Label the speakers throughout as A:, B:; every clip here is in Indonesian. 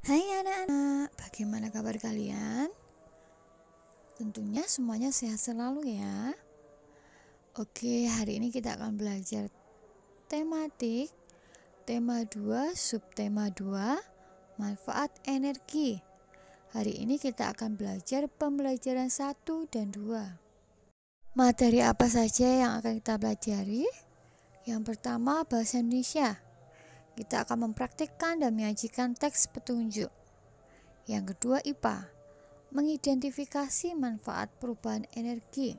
A: Hai anak-anak, bagaimana kabar kalian? Tentunya semuanya sehat selalu ya. Oke, hari ini kita akan belajar tematik tema 2, subtema 2, manfaat energi. Hari ini kita akan belajar pembelajaran 1 dan 2. Materi apa saja yang akan kita pelajari? Yang pertama bahasa Indonesia. Kita akan mempraktikkan dan menyajikan teks petunjuk. Yang kedua, IPA mengidentifikasi manfaat perubahan energi.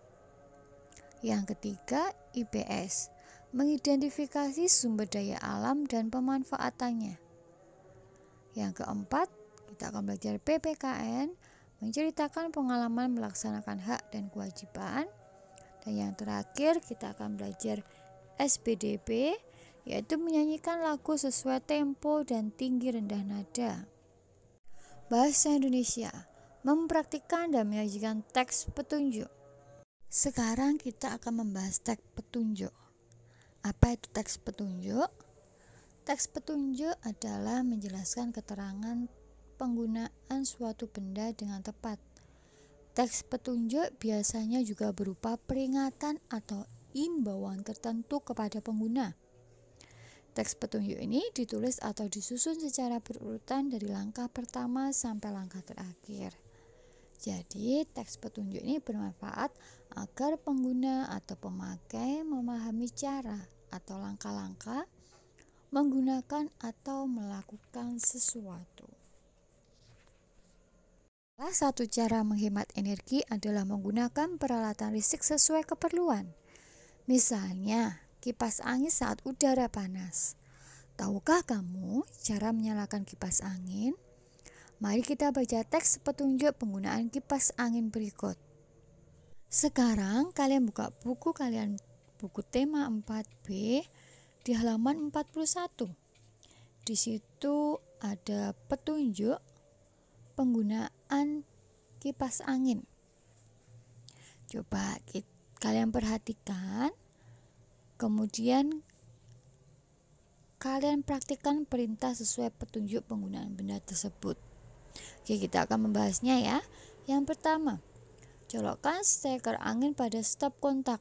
A: Yang ketiga, IPS mengidentifikasi sumber daya alam dan pemanfaatannya. Yang keempat, kita akan belajar PPKN, menceritakan pengalaman melaksanakan hak dan kewajiban. Dan yang terakhir, kita akan belajar SPDP yaitu menyanyikan lagu sesuai tempo dan tinggi rendah nada. Bahasa Indonesia mempraktikkan dan menyajikan teks petunjuk. Sekarang kita akan membahas teks petunjuk. Apa itu teks petunjuk? Teks petunjuk adalah menjelaskan keterangan penggunaan suatu benda dengan tepat. Teks petunjuk biasanya juga berupa peringatan atau imbauan tertentu kepada pengguna. Teks petunjuk ini ditulis atau disusun secara berurutan dari langkah pertama sampai langkah terakhir. Jadi, teks petunjuk ini bermanfaat agar pengguna atau pemakai memahami cara atau langkah-langkah menggunakan atau melakukan sesuatu. Salah satu cara menghemat energi adalah menggunakan peralatan listrik sesuai keperluan. Misalnya, kipas angin saat udara panas. Tahukah kamu cara menyalakan kipas angin? Mari kita baca teks petunjuk penggunaan kipas angin berikut. Sekarang kalian buka buku kalian buku tema 4B di halaman 41. Di situ ada petunjuk penggunaan kipas angin. Coba kita, kalian perhatikan Kemudian kalian praktikkan perintah sesuai petunjuk penggunaan benda tersebut. Oke, kita akan membahasnya ya. Yang pertama, colokkan steker angin pada stop kontak.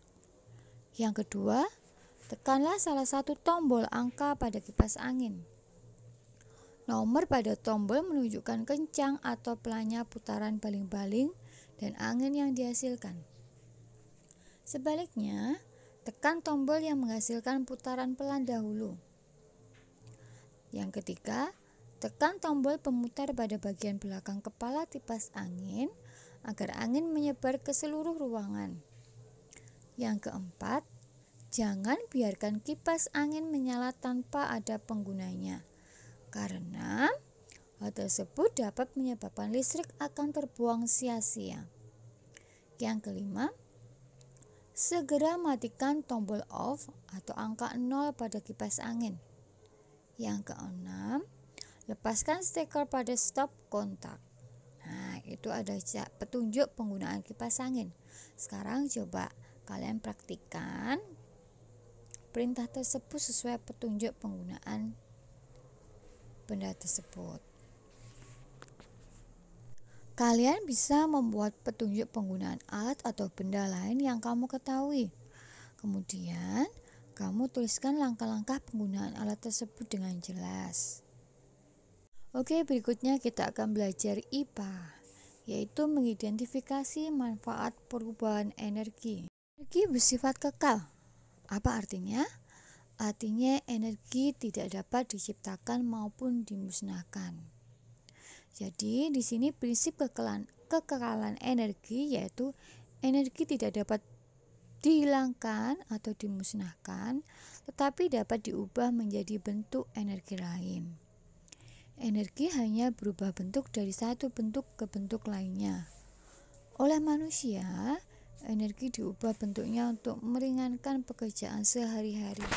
A: Yang kedua, tekanlah salah satu tombol angka pada kipas angin. Nomor pada tombol menunjukkan kencang atau pelannya putaran baling-baling dan angin yang dihasilkan. Sebaliknya, Tekan tombol yang menghasilkan putaran pelan dahulu. Yang ketiga, tekan tombol pemutar pada bagian belakang kepala tipas angin agar angin menyebar ke seluruh ruangan. Yang keempat, jangan biarkan kipas angin menyala tanpa ada penggunanya, karena hal tersebut dapat menyebabkan listrik akan terbuang sia-sia. Yang kelima, segera matikan tombol off atau angka 0 pada kipas angin. Yang keenam, lepaskan stiker pada stop kontak. Nah, itu ada petunjuk penggunaan kipas angin. Sekarang coba kalian praktikan perintah tersebut sesuai petunjuk penggunaan benda tersebut. Kalian bisa membuat petunjuk penggunaan alat atau benda lain yang kamu ketahui. Kemudian, kamu tuliskan langkah-langkah penggunaan alat tersebut dengan jelas. Oke, berikutnya kita akan belajar IPA, yaitu mengidentifikasi manfaat perubahan energi. Energi bersifat kekal. Apa artinya? Artinya energi tidak dapat diciptakan maupun dimusnahkan. Jadi di sini prinsip kekelan, kekekalan energi yaitu energi tidak dapat dihilangkan atau dimusnahkan, tetapi dapat diubah menjadi bentuk energi lain. Energi hanya berubah bentuk dari satu bentuk ke bentuk lainnya. Oleh manusia, energi diubah bentuknya untuk meringankan pekerjaan sehari-hari.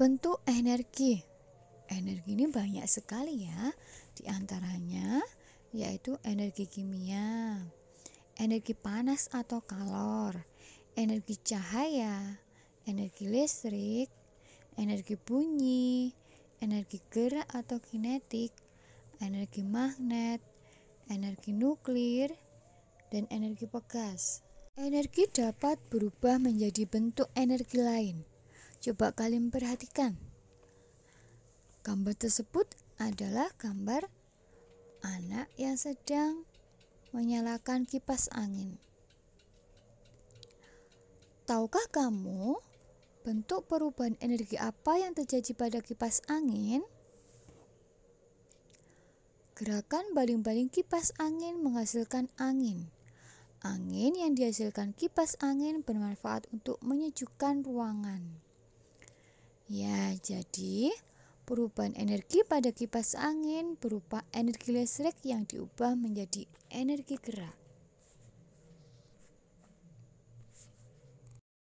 A: Bentuk energi Energi ini banyak sekali ya, di antaranya yaitu energi kimia, energi panas atau kalor, energi cahaya, energi listrik, energi bunyi, energi gerak atau kinetik, energi magnet, energi nuklir, dan energi pegas. Energi dapat berubah menjadi bentuk energi lain. Coba kalian perhatikan Gambar tersebut adalah gambar anak yang sedang menyalakan kipas angin. Tahukah kamu bentuk perubahan energi apa yang terjadi pada kipas angin? Gerakan baling-baling kipas angin menghasilkan angin. Angin yang dihasilkan kipas angin bermanfaat untuk menyejukkan ruangan. Ya, jadi Perubahan energi pada kipas angin berupa energi listrik yang diubah menjadi energi gerak.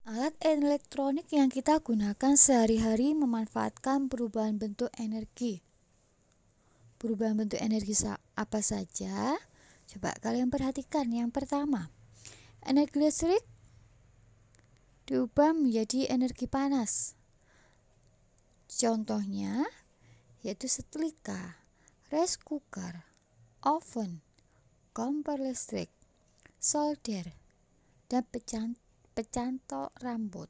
A: Alat elektronik yang kita gunakan sehari-hari memanfaatkan perubahan bentuk energi. Perubahan bentuk energi apa saja? Coba kalian perhatikan yang pertama. Energi listrik diubah menjadi energi panas. Contohnya yaitu setrika, rice cooker, oven, kompor listrik, solder, dan pecan pecantok rambut.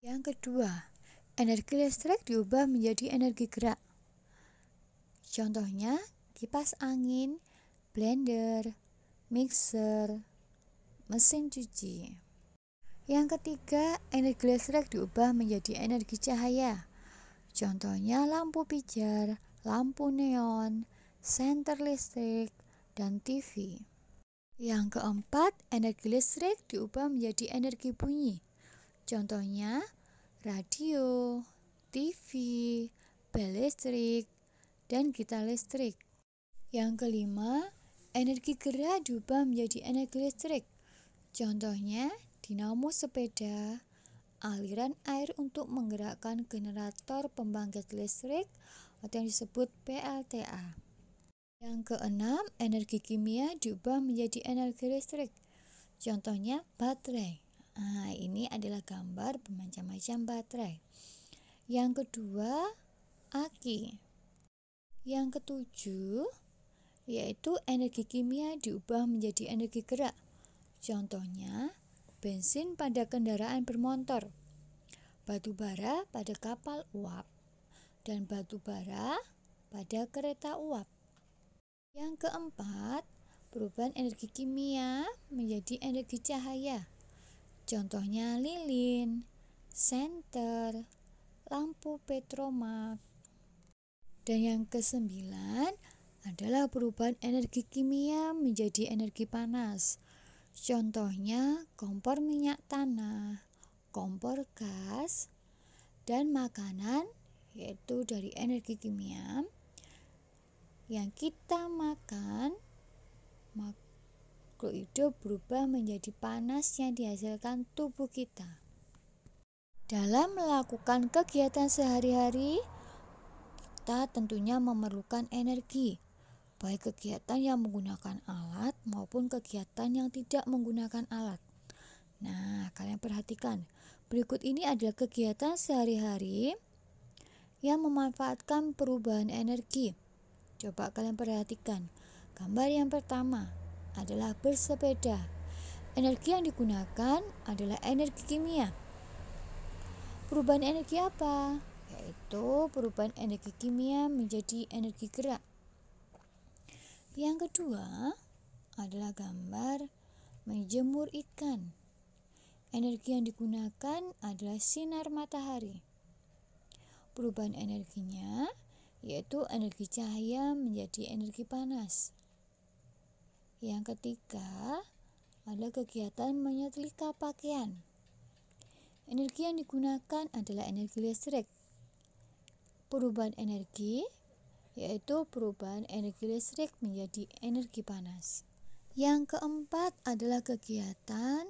A: Yang kedua, energi listrik diubah menjadi energi gerak. Contohnya, kipas angin, blender, mixer, mesin cuci. Yang ketiga, energi listrik diubah menjadi energi cahaya. Contohnya lampu pijar, lampu neon, senter listrik, dan TV. Yang keempat, energi listrik diubah menjadi energi bunyi. Contohnya radio, TV, bel listrik, dan gitar listrik. Yang kelima, energi gerak diubah menjadi energi listrik. Contohnya dinamo sepeda, aliran air untuk menggerakkan generator pembangkit listrik atau yang disebut PLTA. Yang keenam, energi kimia diubah menjadi energi listrik. Contohnya baterai. Nah, ini adalah gambar bermacam-macam baterai. Yang kedua, aki. Yang ketujuh, yaitu energi kimia diubah menjadi energi gerak. Contohnya, bensin pada kendaraan bermotor, batu bara pada kapal uap, dan batu bara pada kereta uap. Yang keempat, perubahan energi kimia menjadi energi cahaya. Contohnya lilin, senter, lampu petromak. Dan yang kesembilan adalah perubahan energi kimia menjadi energi panas. Contohnya kompor minyak tanah, kompor gas, dan makanan yaitu dari energi kimia yang kita makan makhluk hidup berubah menjadi panas yang dihasilkan tubuh kita. Dalam melakukan kegiatan sehari-hari, kita tentunya memerlukan energi baik kegiatan yang menggunakan alat maupun kegiatan yang tidak menggunakan alat. Nah, kalian perhatikan, berikut ini adalah kegiatan sehari-hari yang memanfaatkan perubahan energi. Coba kalian perhatikan, gambar yang pertama adalah bersepeda. Energi yang digunakan adalah energi kimia. Perubahan energi apa? Yaitu perubahan energi kimia menjadi energi gerak. Yang kedua adalah gambar menjemur ikan. Energi yang digunakan adalah sinar matahari. Perubahan energinya yaitu energi cahaya menjadi energi panas. Yang ketiga adalah kegiatan menyetrika pakaian. Energi yang digunakan adalah energi listrik. Perubahan energi yaitu perubahan energi listrik menjadi energi panas. Yang keempat adalah kegiatan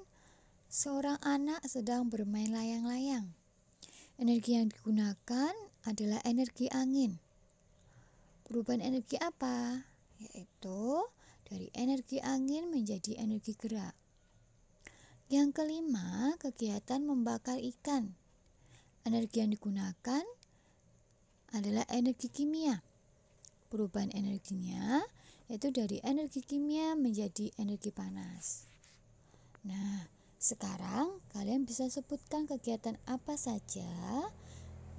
A: seorang anak sedang bermain layang-layang. Energi yang digunakan adalah energi angin. Perubahan energi apa? Yaitu dari energi angin menjadi energi gerak. Yang kelima, kegiatan membakar ikan. Energi yang digunakan adalah energi kimia perubahan energinya yaitu dari energi kimia menjadi energi panas. Nah, sekarang kalian bisa sebutkan kegiatan apa saja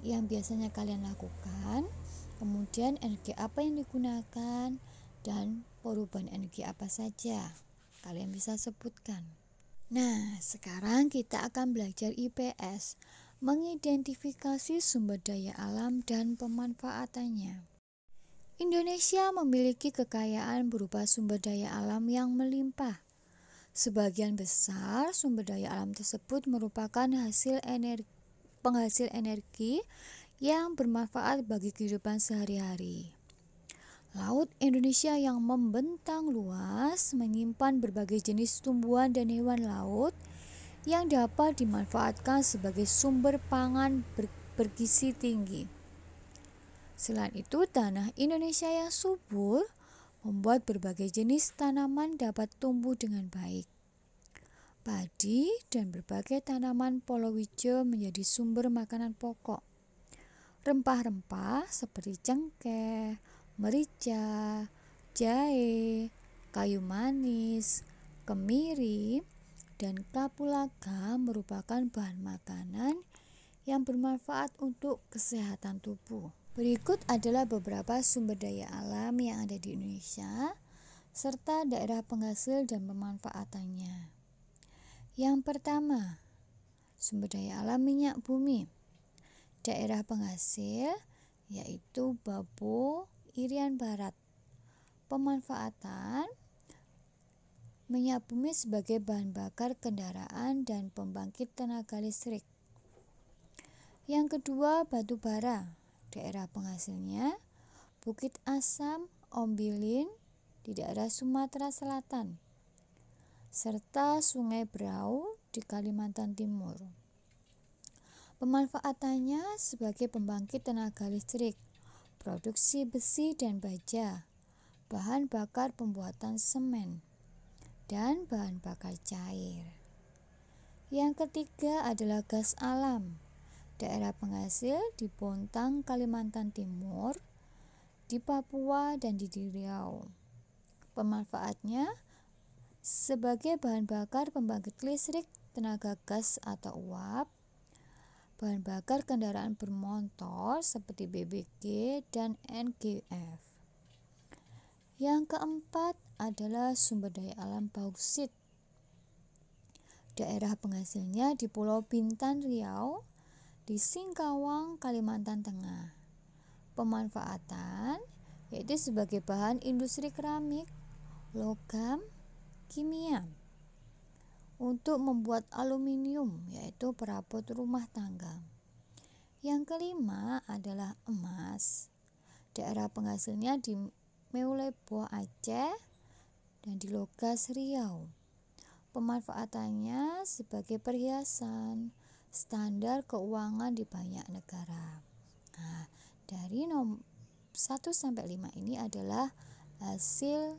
A: yang biasanya kalian lakukan, kemudian energi apa yang digunakan dan perubahan energi apa saja. Kalian bisa sebutkan. Nah, sekarang kita akan belajar IPS, mengidentifikasi sumber daya alam dan pemanfaatannya. Indonesia memiliki kekayaan berupa sumber daya alam yang melimpah. Sebagian besar sumber daya alam tersebut merupakan hasil energi, penghasil energi yang bermanfaat bagi kehidupan sehari-hari. Laut Indonesia yang membentang luas menyimpan berbagai jenis tumbuhan dan hewan laut yang dapat dimanfaatkan sebagai sumber pangan ber bergizi tinggi. Selain itu, tanah Indonesia yang subur membuat berbagai jenis tanaman dapat tumbuh dengan baik. Padi dan berbagai tanaman polowijo menjadi sumber makanan pokok. Rempah-rempah seperti cengkeh, merica, jahe, kayu manis, kemiri, dan kapulaga merupakan bahan makanan yang bermanfaat untuk kesehatan tubuh. Berikut adalah beberapa sumber daya alam yang ada di Indonesia serta daerah penghasil dan pemanfaatannya. Yang pertama, sumber daya alam minyak bumi. Daerah penghasil yaitu Babo, Irian Barat. Pemanfaatan minyak bumi sebagai bahan bakar kendaraan dan pembangkit tenaga listrik. Yang kedua, batu bara daerah penghasilnya Bukit Asam, Ombilin di daerah Sumatera Selatan serta Sungai Brau di Kalimantan Timur. Pemanfaatannya sebagai pembangkit tenaga listrik, produksi besi dan baja, bahan bakar pembuatan semen, dan bahan bakar cair. Yang ketiga adalah gas alam daerah penghasil di Bontang, Kalimantan Timur, di Papua, dan di Riau. Pemanfaatnya sebagai bahan bakar pembangkit listrik, tenaga gas atau uap, bahan bakar kendaraan bermotor seperti BBG dan NGF. Yang keempat adalah sumber daya alam bauksit. Daerah penghasilnya di Pulau Bintan, Riau, di Singkawang, Kalimantan Tengah. Pemanfaatan yaitu sebagai bahan industri keramik, logam, kimia. Untuk membuat aluminium yaitu perabot rumah tangga. Yang kelima adalah emas. Daerah penghasilnya di Meulebo Aceh dan di Logas Riau. Pemanfaatannya sebagai perhiasan, standar keuangan di banyak negara. Nah, dari nomor 1 sampai 5 ini adalah hasil eh,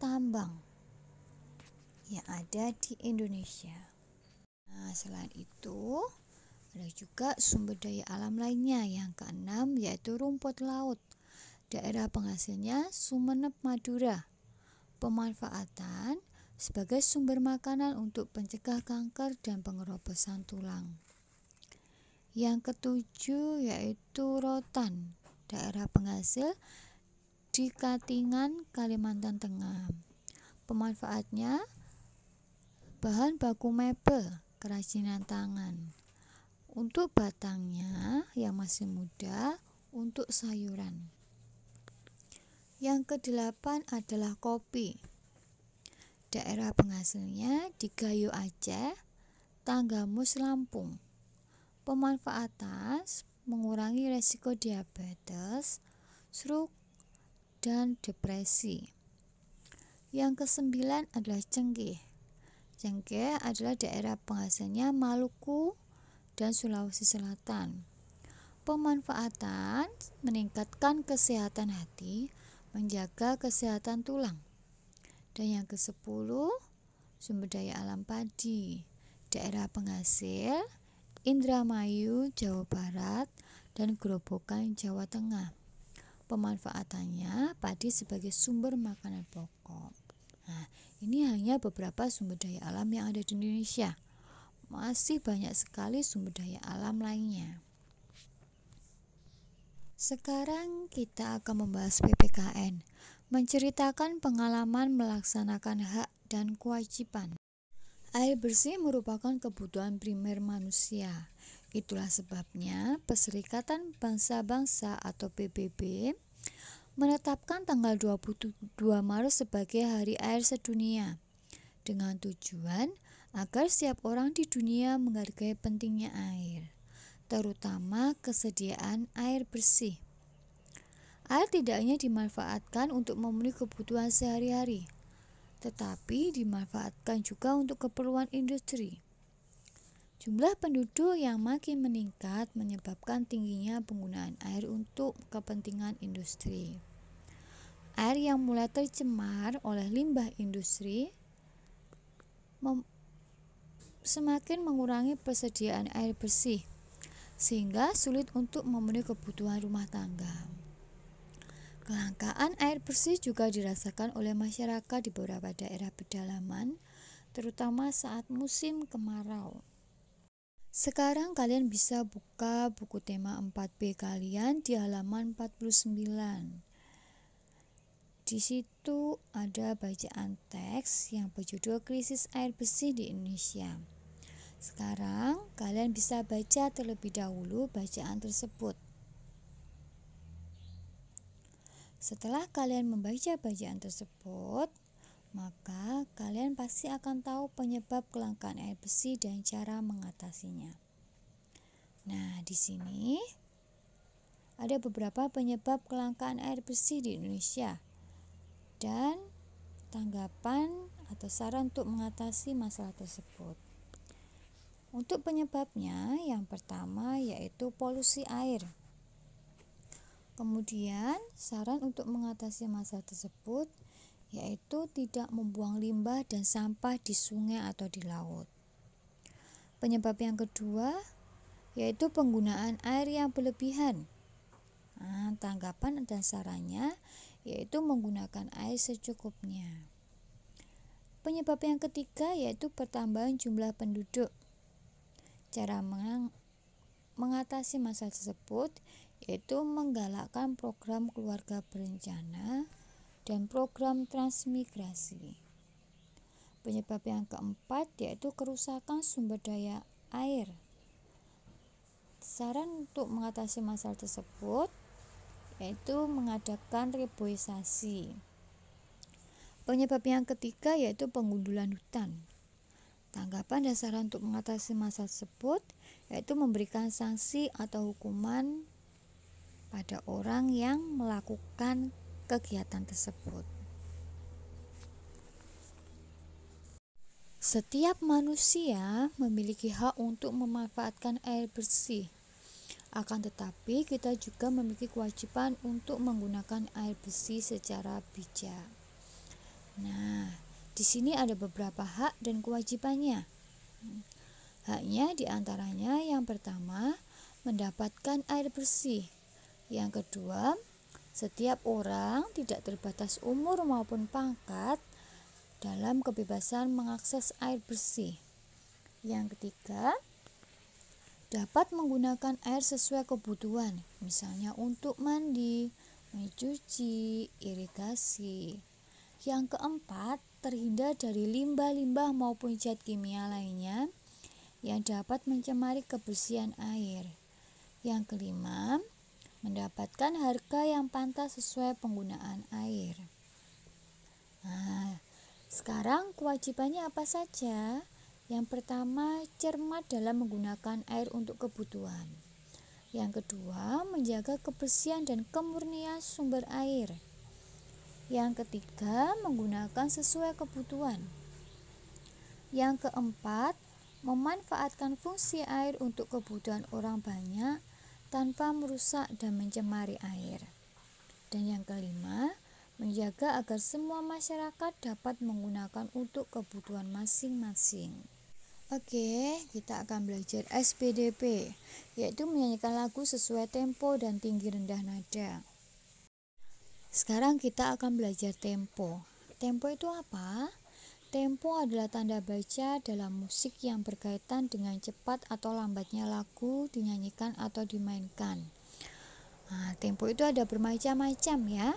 A: tambang yang ada di Indonesia. Nah, selain itu, ada juga sumber daya alam lainnya yang keenam yaitu rumput laut. Daerah penghasilnya Sumeneb Madura. Pemanfaatan sebagai sumber makanan untuk pencegah kanker dan pengerobosan tulang. Yang ketujuh yaitu rotan, daerah penghasil di Katingan, Kalimantan Tengah. Pemanfaatnya bahan baku mebel, kerajinan tangan. Untuk batangnya yang masih muda untuk sayuran. Yang kedelapan adalah kopi Daerah penghasilnya di Gayo Aceh, Tanggamus Lampung. Pemanfaatan mengurangi resiko diabetes, stroke, dan depresi. Yang kesembilan adalah cengkeh. Cengkeh adalah daerah penghasilnya Maluku dan Sulawesi Selatan. Pemanfaatan meningkatkan kesehatan hati, menjaga kesehatan tulang. Dan yang ke-10, sumber daya alam padi, daerah penghasil, Indramayu, Jawa Barat, dan Gerobokan, Jawa Tengah. Pemanfaatannya padi sebagai sumber makanan pokok. Nah, ini hanya beberapa sumber daya alam yang ada di Indonesia. Masih banyak sekali sumber daya alam lainnya. Sekarang kita akan membahas PPKN menceritakan pengalaman melaksanakan hak dan kewajiban. Air bersih merupakan kebutuhan primer manusia. Itulah sebabnya Perserikatan Bangsa-Bangsa atau PBB menetapkan tanggal 22 Maret sebagai Hari Air Sedunia dengan tujuan agar setiap orang di dunia menghargai pentingnya air, terutama kesediaan air bersih. Air tidak hanya dimanfaatkan untuk memenuhi kebutuhan sehari-hari, tetapi dimanfaatkan juga untuk keperluan industri. Jumlah penduduk yang makin meningkat menyebabkan tingginya penggunaan air untuk kepentingan industri. Air yang mulai tercemar oleh limbah industri mem- semakin mengurangi persediaan air bersih, sehingga sulit untuk memenuhi kebutuhan rumah tangga. Kelangkaan air bersih juga dirasakan oleh masyarakat di beberapa daerah pedalaman, terutama saat musim kemarau. Sekarang kalian bisa buka buku tema 4B kalian di halaman 49. Di situ ada bacaan teks yang berjudul Krisis Air Bersih di Indonesia. Sekarang kalian bisa baca terlebih dahulu bacaan tersebut. Setelah kalian membaca bacaan tersebut, maka kalian pasti akan tahu penyebab kelangkaan air bersih dan cara mengatasinya. Nah, di sini ada beberapa penyebab kelangkaan air bersih di Indonesia dan tanggapan atau saran untuk mengatasi masalah tersebut. Untuk penyebabnya, yang pertama yaitu polusi air. Kemudian, saran untuk mengatasi masalah tersebut yaitu tidak membuang limbah dan sampah di sungai atau di laut. Penyebab yang kedua yaitu penggunaan air yang berlebihan. Nah, tanggapan dan sarannya yaitu menggunakan air secukupnya. Penyebab yang ketiga yaitu pertambahan jumlah penduduk. Cara mengatasi masalah tersebut yaitu menggalakkan program keluarga berencana dan program transmigrasi. Penyebab yang keempat yaitu kerusakan sumber daya air. Saran untuk mengatasi masalah tersebut yaitu mengadakan reboisasi. Penyebab yang ketiga yaitu pengundulan hutan. Tanggapan dan saran untuk mengatasi masalah tersebut yaitu memberikan sanksi atau hukuman pada orang yang melakukan kegiatan tersebut. Setiap manusia memiliki hak untuk memanfaatkan air bersih. Akan tetapi, kita juga memiliki kewajiban untuk menggunakan air bersih secara bijak. Nah, di sini ada beberapa hak dan kewajibannya. Haknya diantaranya yang pertama, mendapatkan air bersih. Yang kedua, setiap orang tidak terbatas umur maupun pangkat dalam kebebasan mengakses air bersih. Yang ketiga, dapat menggunakan air sesuai kebutuhan, misalnya untuk mandi, mencuci, irigasi. Yang keempat, terhindar dari limbah-limbah maupun zat kimia lainnya yang dapat mencemari kebersihan air. Yang kelima, mendapatkan harga yang pantas sesuai penggunaan air. Nah, sekarang kewajibannya apa saja? Yang pertama, cermat dalam menggunakan air untuk kebutuhan. Yang kedua, menjaga kebersihan dan kemurnian sumber air. Yang ketiga, menggunakan sesuai kebutuhan. Yang keempat, memanfaatkan fungsi air untuk kebutuhan orang banyak tanpa merusak dan mencemari air. Dan yang kelima, menjaga agar semua masyarakat dapat menggunakan untuk kebutuhan masing-masing. Oke, kita akan belajar SPDP, yaitu menyanyikan lagu sesuai tempo dan tinggi rendah nada. Sekarang kita akan belajar tempo. Tempo itu apa? Tempo adalah tanda baca dalam musik yang berkaitan dengan cepat atau lambatnya lagu dinyanyikan atau dimainkan. Nah, tempo itu ada bermacam-macam ya.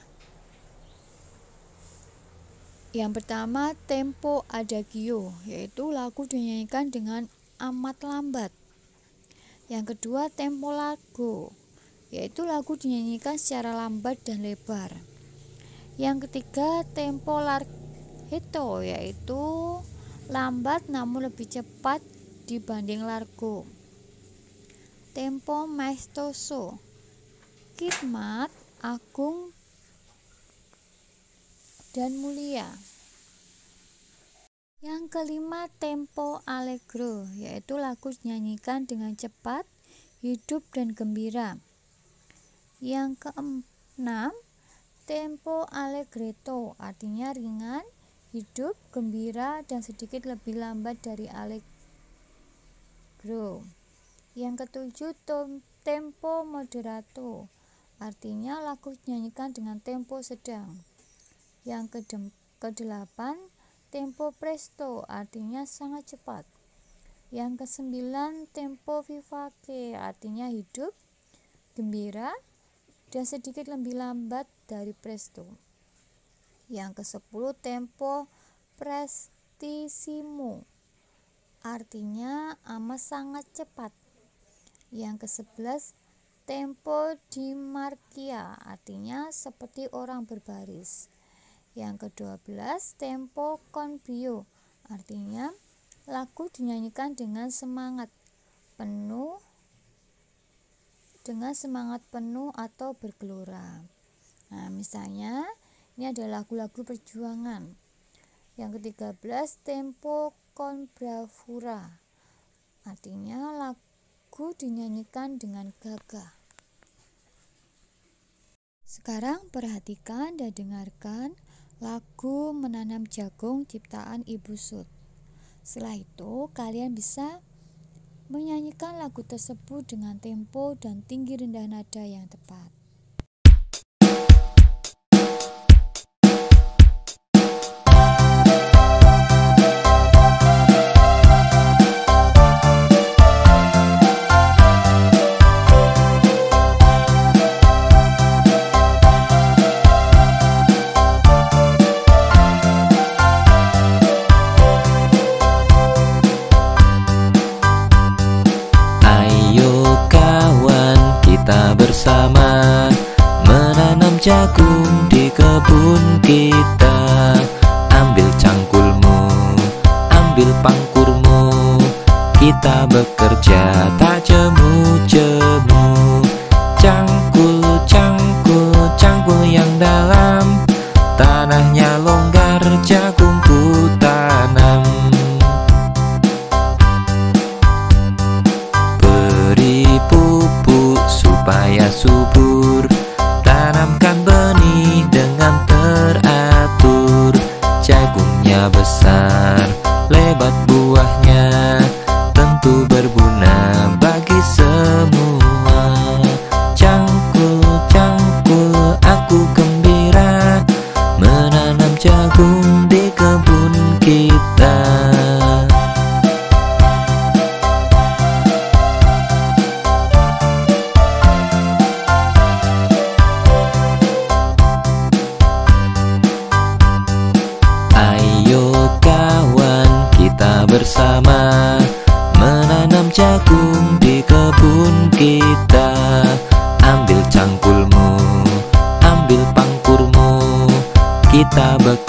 A: Yang pertama, tempo adagio, yaitu lagu dinyanyikan dengan amat lambat. Yang kedua, tempo lagu, yaitu lagu dinyanyikan secara lambat dan lebar. Yang ketiga, tempo largo Hito yaitu lambat namun lebih cepat dibanding Largo. Tempo maestoso. Kidmat agung dan mulia. Yang kelima, tempo allegro, yaitu lagu nyanyikan dengan cepat, hidup dan gembira. Yang keenam, tempo allegretto, artinya ringan, hidup gembira dan sedikit lebih lambat dari allegro. Yang ketujuh, tempo moderato. Artinya lagu dinyanyikan dengan tempo sedang. Yang kedelapan, tempo presto, artinya sangat cepat. Yang kesembilan, tempo vivace, artinya hidup, gembira, dan sedikit lebih lambat dari presto. Yang ke-10 tempo prestissimo Artinya amat sangat cepat. Yang ke-11 tempo di markia artinya seperti orang berbaris. Yang ke-12 tempo conbio, artinya lagu dinyanyikan dengan semangat penuh dengan semangat penuh atau bergelora. Nah, misalnya ini ada lagu-lagu perjuangan. Yang ke-13 tempo con bravura. Artinya lagu dinyanyikan dengan gagah. Sekarang perhatikan dan dengarkan lagu Menanam Jagung ciptaan Ibu Sud. Setelah itu, kalian bisa menyanyikan lagu tersebut dengan tempo dan tinggi rendah nada yang tepat.
B: ¡Gracias!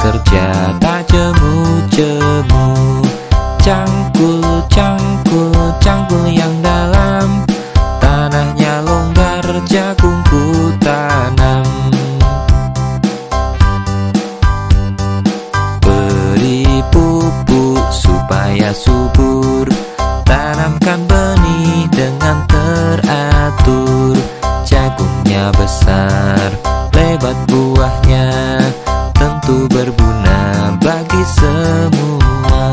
B: kerja tak cemu, jemu Cangkul-cangkul, cangkul yang dalam Tanahnya longgar, jagungku tanam Beri pupuk supaya subur Tanamkan benih dengan teratur Jagungnya besar, lebat buahnya semua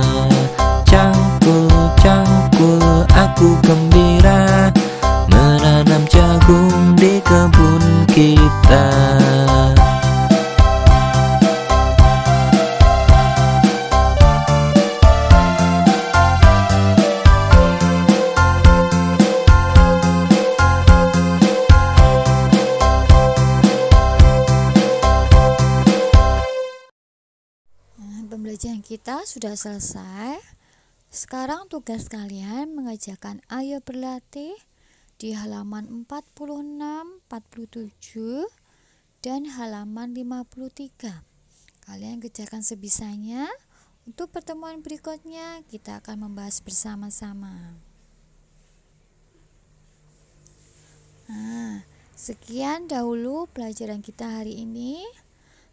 B: Cangkul-cangkul aku gembira Menanam jagung di kebun kita
A: kita sudah selesai. Sekarang tugas kalian mengajarkan ayo berlatih di halaman 46, 47, dan halaman 53. Kalian kerjakan sebisanya. Untuk pertemuan berikutnya kita akan membahas bersama-sama. Nah, sekian dahulu pelajaran kita hari ini.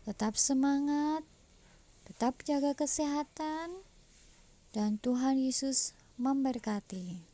A: Tetap semangat, tetap jaga kesehatan, dan Tuhan Yesus memberkati.